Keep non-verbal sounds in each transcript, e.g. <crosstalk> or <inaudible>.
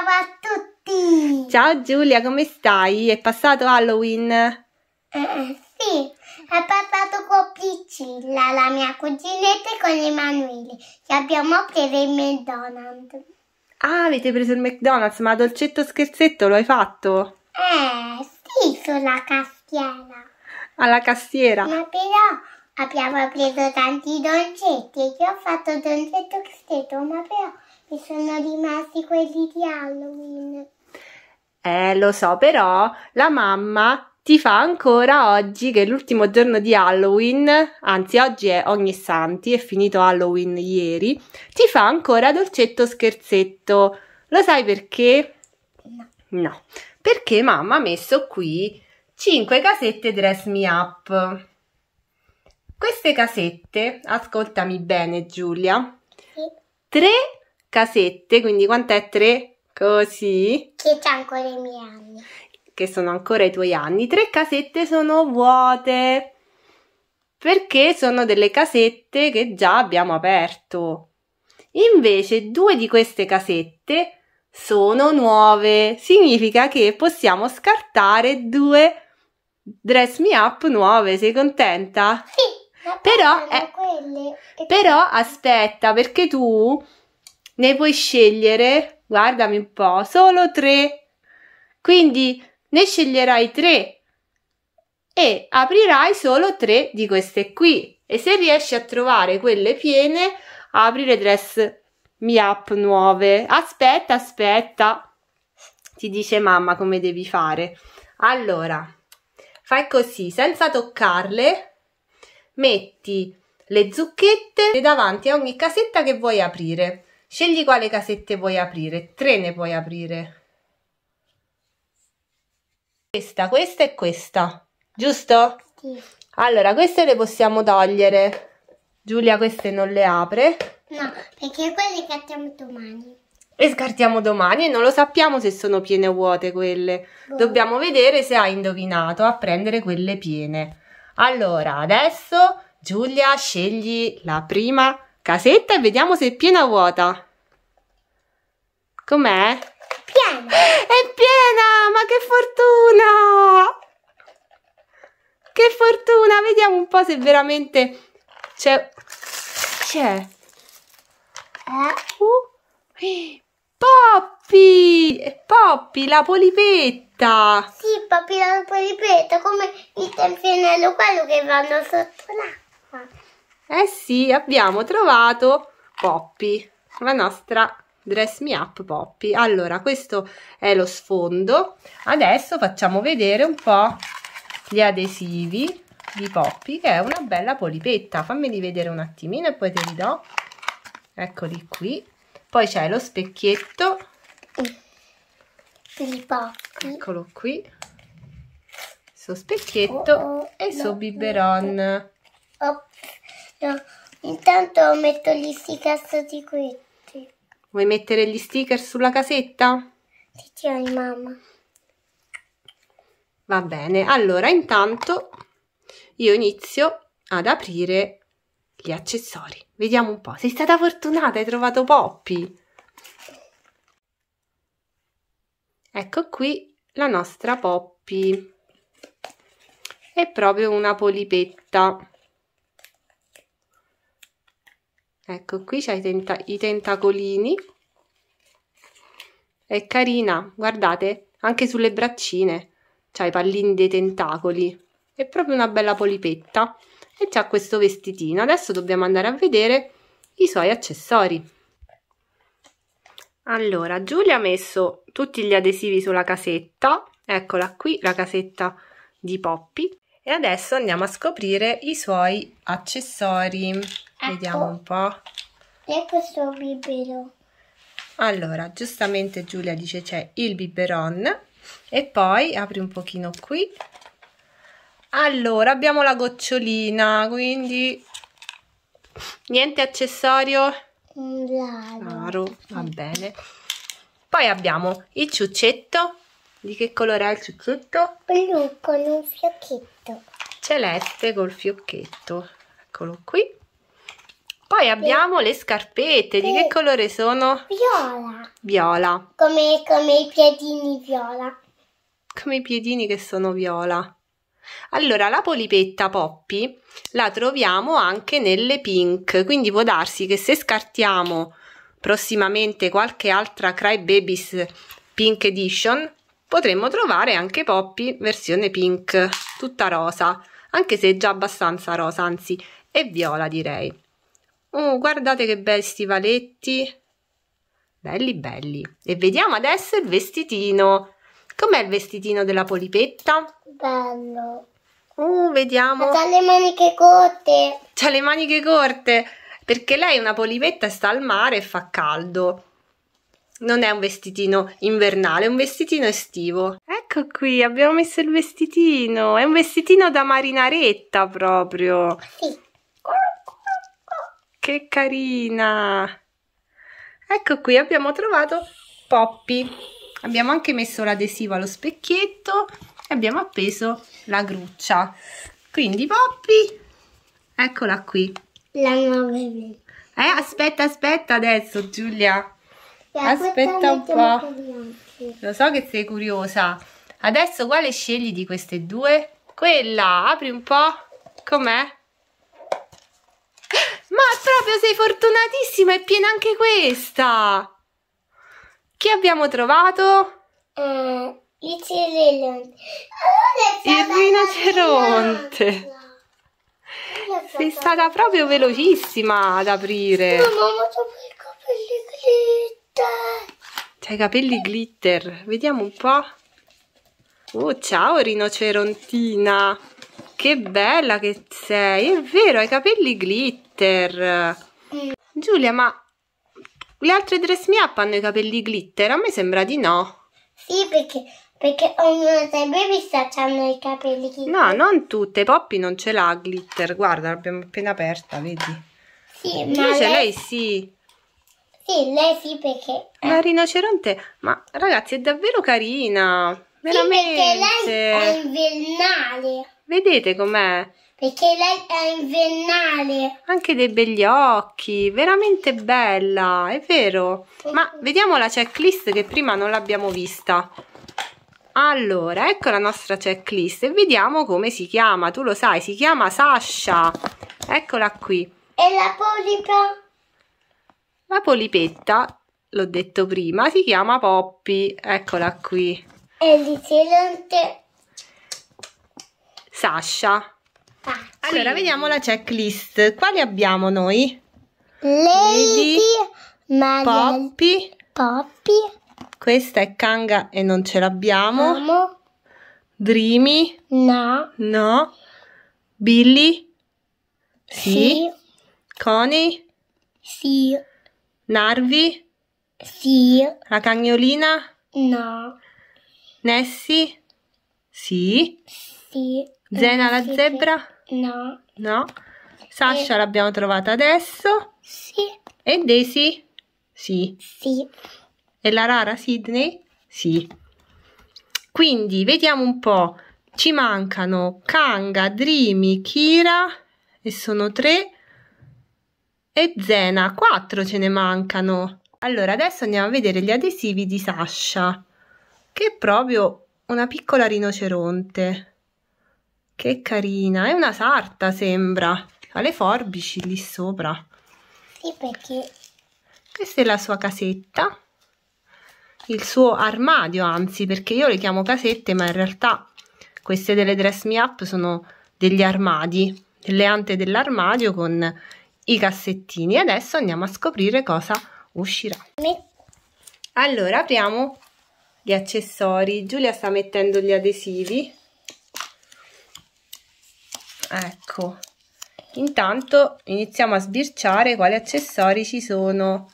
Ciao a tutti! Ciao Giulia, come stai? È passato Halloween? Eh, sì, è passato con Priscilla, la mia cuginetta, e con Emanuele. Ci abbiamo preso il McDonald's. Ah, avete preso il McDonald's, ma dolcetto scherzetto lo hai fatto? Eh, sì, sulla cassiera. Alla cassiera? Ma però abbiamo preso tanti dolcetti e io ho fatto dolcetto scherzetto, ma però mi sono rimasti quelli di Halloween. Eh, lo so, però la mamma ti fa ancora oggi, che è l'ultimo giorno di Halloween, anzi oggi è ogni santi, è finito Halloween ieri, ti fa ancora dolcetto scherzetto. Lo sai perché? No. No, perché mamma ha messo qui 5 casette Dress Me Up. Queste casette, ascoltami bene Giulia, sì casette, quindi quant'è tre? Così. Che c'è ancora i miei anni. Che sono ancora i tuoi anni. Tre casette sono vuote perché sono delle casette che già abbiamo aperto. Invece due di queste casette sono nuove, significa che possiamo scartare due dress me up nuove, sei contenta? Sì, Ma però, eh, però aspetta perché tu ne puoi scegliere, guardami un po', solo tre. Quindi ne sceglierai tre e aprirai solo tre di queste qui. E se riesci a trovare quelle piene, apri le dress mi up nuove. Aspetta, aspetta, ti dice mamma come devi fare. Allora, fai così, senza toccarle, metti le zucchette davanti a ogni casetta che vuoi aprire. Scegli quale casette vuoi aprire, tre ne puoi aprire. Questa, questa e questa, giusto? Sì. Allora, queste le possiamo togliere. Giulia queste non le apre. No, perché quelle cattiamo domani e scartiamo domani e non lo sappiamo se sono piene o vuote quelle. Boh. Dobbiamo vedere se ha indovinato a prendere quelle piene. Allora, adesso Giulia scegli la prima Casetta e vediamo se è piena o vuota. Com'è? Piena! È piena! Ma che fortuna! Che fortuna! Vediamo un po' se veramente c'è... C'è... Eh? Uh. Poppy! Poppy, la polipetta! Sì, Poppy, la polipetta, come il tempianello quello che vanno sotto l'acqua. Eh sì, abbiamo trovato Poppy, la nostra Dress Me Up Poppy. Allora, questo è lo sfondo. Adesso facciamo vedere un po' gli adesivi di Poppy, che è una bella polipetta. Fammeli vedere un attimino e poi te li do. Eccoli qui. Poi c'è lo specchietto. Di Poppy. Eccolo qui. Il suo specchietto oh, oh, e il suo biberon. Oh. No, intanto metto gli sticker di questi. Vuoi mettere gli sticker sulla casetta? Ti tieni, mamma. Va bene, allora intanto io inizio ad aprire gli accessori. Vediamo un po'. Sei stata fortunata, hai trovato Poppy. Ecco qui la nostra Poppy. È proprio una polipetta. ecco qui c'è i, tenta i tentacolini è carina guardate anche sulle braccine c'ha i pallini dei tentacoli è proprio una bella polipetta e c'ha questo vestitino adesso dobbiamo andare a vedere i suoi accessori allora Giulia ha messo tutti gli adesivi sulla casetta eccola qui la casetta di Poppy e adesso andiamo a scoprire i suoi accessori Ecco. Vediamo un po'. E questo biberon. Allora, giustamente Giulia dice c'è il biberon e poi apri un pochino qui. Allora, abbiamo la gocciolina, quindi niente accessorio? Mm, raro. va bene. Poi abbiamo il ciuccetto. Di che colore è il ciuccetto? Blu con un fiocchetto. Celeste col fiocchetto. Eccolo qui. Poi abbiamo le scarpette, di che colore sono? Viola. Viola. Come, come i piedini viola. Come i piedini che sono viola. Allora, la polipetta Poppy la troviamo anche nelle pink, quindi può darsi che se scartiamo prossimamente qualche altra Cry Babies Pink Edition, potremmo trovare anche Poppy versione pink, tutta rosa, anche se è già abbastanza rosa, anzi è viola direi. Oh, guardate che bei stivaletti. Belli belli. E vediamo adesso il vestitino. Com'è il vestitino della polipetta? Bello. Uh, vediamo. Ma ha le maniche corte. Ha le maniche corte. Perché lei è una polipetta e sta al mare e fa caldo. Non è un vestitino invernale, è un vestitino estivo. Ecco qui, abbiamo messo il vestitino. È un vestitino da marinaretta proprio. Sì che carina! Ecco qui abbiamo trovato Poppy. Abbiamo anche messo l'adesivo allo specchietto e abbiamo appeso la gruccia. Quindi Poppy, eccola qui. La nuova eh, aspetta, aspetta adesso Giulia. Aspetta un po'. Lo so che sei curiosa. Adesso quale scegli di queste due? Quella, apri un po'. Com'è? proprio sei fortunatissima, è piena anche questa! Che abbiamo trovato? Mm, il rinoceronte. Il rinoceronte. Sei stata proprio velocissima ad aprire. i capelli glitter. C'hai cioè, i capelli glitter. Vediamo un po'. Oh, ciao rinocerontina. Che bella che sei. È vero, hai capelli glitter glitter. Giulia, ma le altre dress me up hanno i capelli glitter? A me sembra di no. Sì, perché, perché ognuno dei baby hanno i capelli glitter. No, non tutte. Poppy non ce l'ha glitter. Guarda, l'abbiamo appena aperta, vedi? Sì, Invece ma Invece lei... lei sì. Sì, lei sì perché... La eh. rinoceronte, ma ragazzi è davvero carina, veramente. Sì, perché lei è invernale. Vedete com'è? perché lei è invernale. Anche dei begli occhi, veramente bella, è vero. Ma vediamo la checklist che prima non l'abbiamo vista. Allora, ecco la nostra checklist e vediamo come si chiama. Tu lo sai, si chiama Sasha. Eccola qui. E la polipa? La polipetta, l'ho detto prima, si chiama Poppy. Eccola qui. E l'itelante? Sasha. Ah, allora, vediamo la checklist. Quali abbiamo noi? Lady, Lady Poppy. Poppy. Questa è Kanga e non ce l'abbiamo. Amo. Dreamy. No. No. Billy. Sì. sì. Connie. Sì. Narvi. Sì. La cagnolina. No. Nessie. Sì. Sì. Zena eh, la zebra? No. No? Sasha eh. l'abbiamo trovata adesso? Sì. E Daisy? Sì. Sì. E la rara Sydney? Sì. Quindi vediamo un po'. Ci mancano Kanga, Dreamy, Kira e sono tre. E Zena, quattro ce ne mancano. Allora, adesso andiamo a vedere gli adesivi di Sasha, che è proprio una piccola rinoceronte. Che carina, è una sarta sembra, ha le forbici lì sopra. Sì, perché... Questa è la sua casetta, il suo armadio anzi, perché io le chiamo casette, ma in realtà queste delle Dress Me Up sono degli armadi, delle ante dell'armadio con i cassettini. Adesso andiamo a scoprire cosa uscirà. Allora, apriamo gli accessori. Giulia sta mettendo gli adesivi ecco intanto iniziamo a sbirciare quali accessori ci sono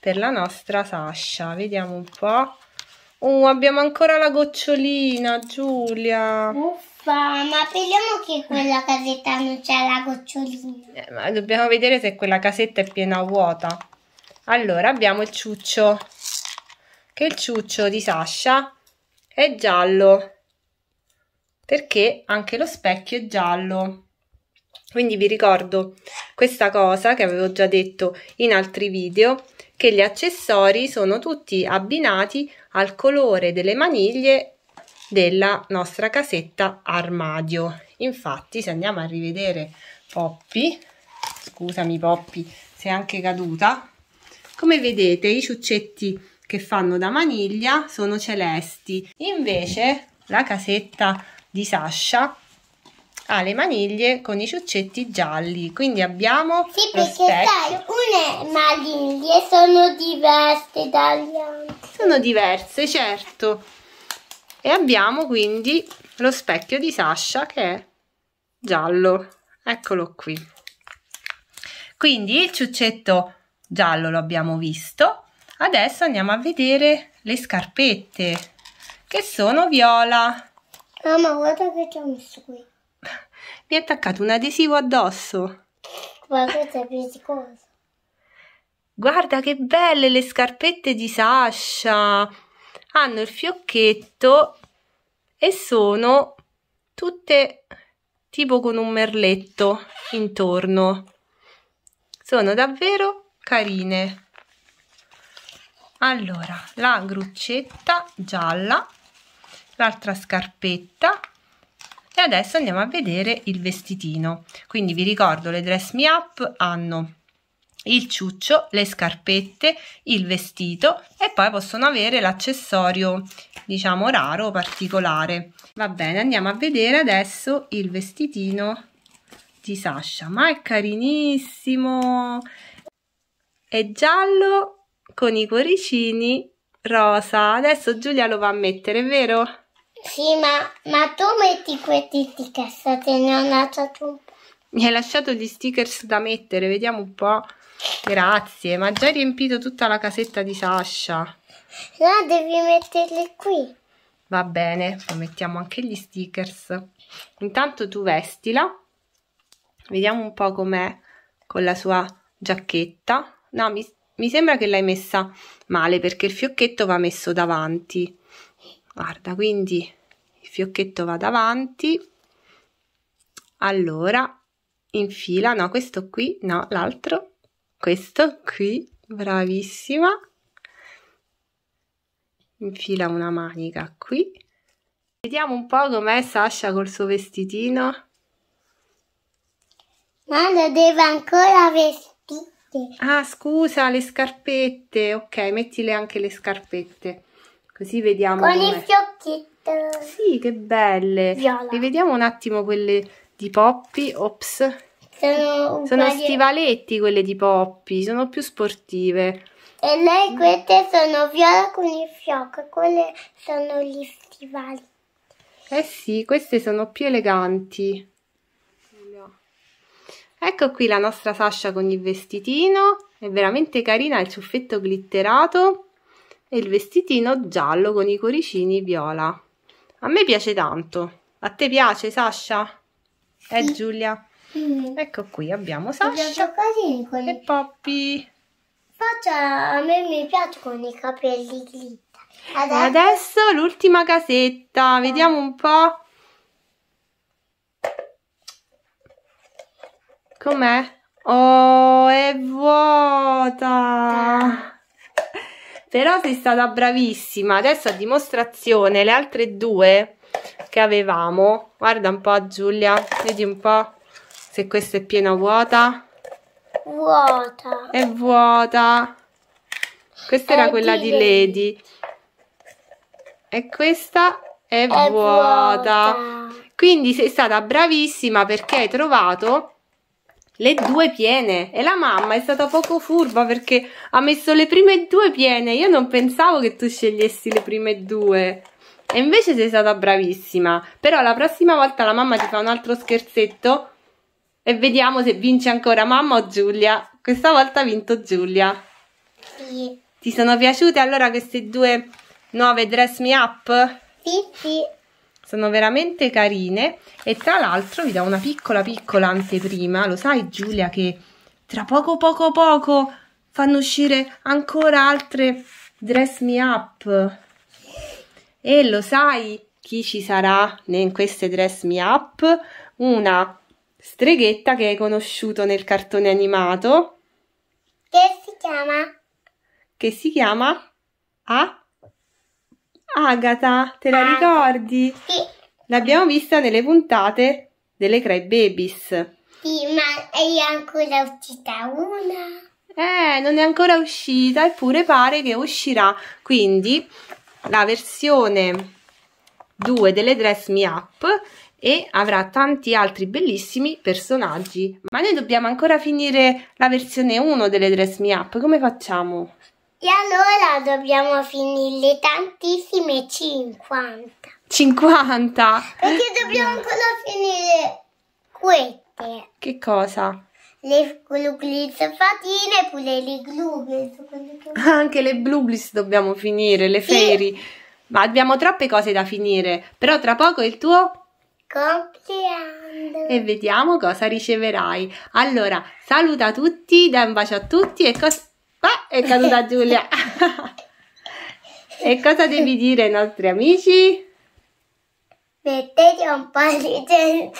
per la nostra sascia vediamo un po' oh abbiamo ancora la gocciolina Giulia uffa ma vediamo che quella casetta non c'è la gocciolina eh, ma dobbiamo vedere se quella casetta è piena o vuota allora abbiamo il ciuccio che il ciuccio di sascia è giallo perché anche lo specchio è giallo. Quindi vi ricordo questa cosa che avevo già detto in altri video, che gli accessori sono tutti abbinati al colore delle maniglie della nostra casetta armadio. Infatti se andiamo a rivedere Poppy, scusami Poppy se è anche caduta, come vedete i ciuccetti che fanno da maniglia sono celesti, invece la casetta di Sasha ha le maniglie con i ciuccetti gialli quindi abbiamo sì perché sai alcune maniglie sono diverse dagli altri sono diverse certo e abbiamo quindi lo specchio di Sasha che è giallo eccolo qui quindi il ciuccetto giallo lo abbiamo visto adesso andiamo a vedere le scarpette che sono viola Mamma, guarda che ci ho messo qui. Mi è attaccato un adesivo addosso. Guarda, questo è appiccicoso. Guarda che belle le scarpette di Sasha. Hanno il fiocchetto e sono tutte tipo con un merletto intorno. Sono davvero carine. Allora, la gruccetta gialla l'altra scarpetta e adesso andiamo a vedere il vestitino quindi vi ricordo le dress me up hanno il ciuccio le scarpette il vestito e poi possono avere l'accessorio diciamo raro particolare va bene andiamo a vedere adesso il vestitino di Sasha ma è carinissimo è giallo con i cuoricini rosa adesso Giulia lo va a mettere vero? Sì, ma, ma tu metti questi stickers, te ne ho lasciato un po'. Mi hai lasciato gli stickers da mettere, vediamo un po'. Grazie, ma ha già riempito tutta la casetta di Sasha. No, devi metterli qui. Va bene, poi mettiamo anche gli stickers. Intanto tu vestila. Vediamo un po' com'è con la sua giacchetta. No, mi, mi sembra che l'hai messa male perché il fiocchetto va messo davanti guarda quindi il fiocchetto va davanti allora infila no questo qui no l'altro questo qui bravissima infila una manica qui vediamo un po' com'è Sasha col suo vestitino ma lo devo ancora vestire ah scusa le scarpette ok mettile anche le scarpette Così vediamo Con i fiocchetti. Sì, che belle. Viola. Rivediamo un attimo quelle di Poppy. Ops. Sono, sono stivaletti quelle di Poppy, sono più sportive. E lei queste sono viola con il fiocco, quelle sono gli stivali. Eh sì, queste sono più eleganti. Ecco qui la nostra Sasha con il vestitino, è veramente carina, il ciuffetto glitterato e il vestitino giallo con i coricini viola. A me piace tanto. A te piace, Sasha? Eh, sì. Giulia? Sì. Ecco qui, abbiamo Sasha con... e Poppy. Faccia, a me mi piace con i capelli glitter. Adesso, adesso l'ultima casetta, ah. vediamo un po'. Com'è? Oh, è vuota! Ah però sei stata bravissima adesso a dimostrazione le altre due che avevamo guarda un po' Giulia vedi un po' se questa è piena o vuota vuota è vuota questa è era eh, quella di Lady. Lady e questa è, è vuota. vuota quindi sei stata bravissima perché hai trovato le due piene e la mamma è stata poco furba perché ha messo le prime due piene io non pensavo che tu scegliessi le prime due e invece sei stata bravissima però la prossima volta la mamma ti fa un altro scherzetto e vediamo se vince ancora mamma o Giulia questa volta ha vinto Giulia sì ti sono piaciute allora queste due nuove dress me up? sì sì sono veramente carine e tra l'altro vi do una piccola piccola anteprima, lo sai Giulia che tra poco poco poco fanno uscire ancora altre Dress Me Up e lo sai chi ci sarà in queste Dress Me Up? Una streghetta che hai conosciuto nel cartone animato che si chiama? che si chiama? A? Ah? Agata, te la ricordi? Sì. L'abbiamo vista nelle puntate delle Cry Babies. Sì, ma è ancora uscita una. Eh, non è ancora uscita, eppure pare che uscirà. Quindi la versione 2 delle Dress Me Up e avrà tanti altri bellissimi personaggi. Ma noi dobbiamo ancora finire la versione 1 delle Dress Me Up, come facciamo? E allora dobbiamo finirle tantissime 50. 50? Perché dobbiamo ancora finire queste. Che cosa? Le gluglis fatine pure le gluglis. Anche le blublis dobbiamo finire, le sì. feri. Ma abbiamo troppe cose da finire. Però tra poco il tuo compleanno e vediamo cosa riceverai allora saluta tutti dai un bacio a tutti e cosa è caduta <laughs> Giulia. e cosa devi dire ai nostri amici? Mettete un po' di gente.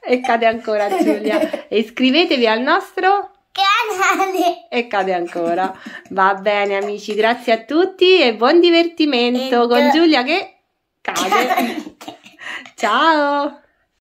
e cade ancora Giulia. E iscrivetevi al nostro canale. E cade ancora. Va bene amici, grazie a tutti e buon divertimento e con Giulia che cade. Ciao.